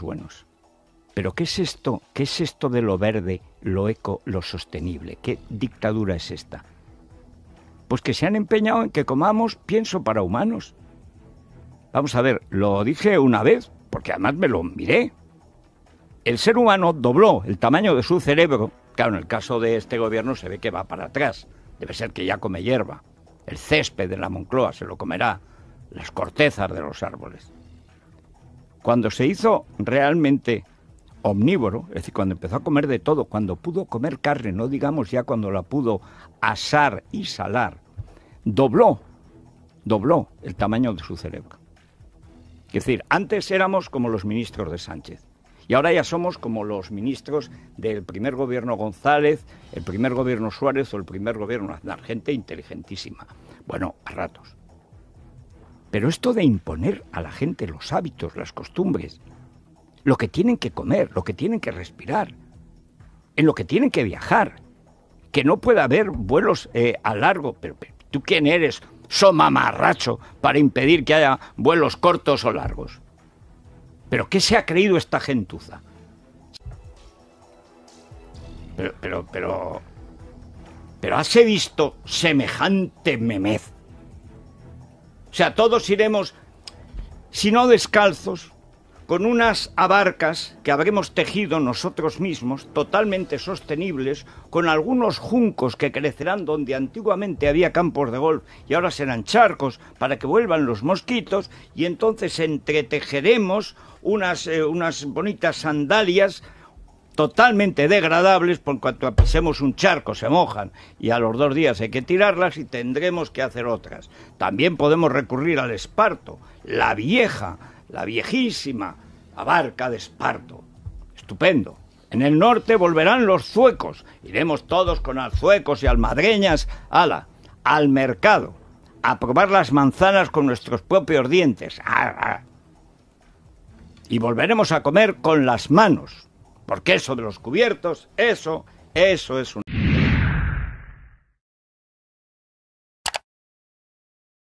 buenos. Pero ¿qué es esto? ¿Qué es esto de lo verde, lo eco, lo sostenible? ¿Qué dictadura es esta? Pues que se han empeñado en que comamos pienso para humanos. Vamos a ver, lo dije una vez, porque además me lo miré. El ser humano dobló el tamaño de su cerebro. Claro, en el caso de este gobierno se ve que va para atrás. Debe ser que ya come hierba. El césped de la Moncloa se lo comerá. Las cortezas de los árboles. Cuando se hizo realmente omnívoro, es decir, cuando empezó a comer de todo, cuando pudo comer carne, no digamos ya cuando la pudo asar y salar, dobló, dobló el tamaño de su cerebro. Es decir, antes éramos como los ministros de Sánchez y ahora ya somos como los ministros del primer gobierno González, el primer gobierno Suárez o el primer gobierno Aznar, gente inteligentísima. Bueno, a ratos. Pero esto de imponer a la gente los hábitos, las costumbres, lo que tienen que comer, lo que tienen que respirar, en lo que tienen que viajar, que no pueda haber vuelos eh, a largo, pero, tú quién eres, mamarracho, para impedir que haya vuelos cortos o largos. ¿Pero qué se ha creído esta gentuza? Pero, pero, pero, pero, ¿has visto semejante memez o sea, todos iremos, si no descalzos, con unas abarcas que habremos tejido nosotros mismos, totalmente sostenibles, con algunos juncos que crecerán donde antiguamente había campos de golf y ahora serán charcos para que vuelvan los mosquitos y entonces entretejeremos unas, eh, unas bonitas sandalias totalmente degradables por cuanto pisemos un charco se mojan y a los dos días hay que tirarlas y tendremos que hacer otras. También podemos recurrir al esparto, la vieja, la viejísima, la barca de esparto. Estupendo. En el norte volverán los zuecos. Iremos todos con alzuecos y almadreñas, ala, al mercado, a probar las manzanas con nuestros propios dientes. Ah, ah. Y volveremos a comer con las manos porque eso de los cubiertos, eso, eso es un...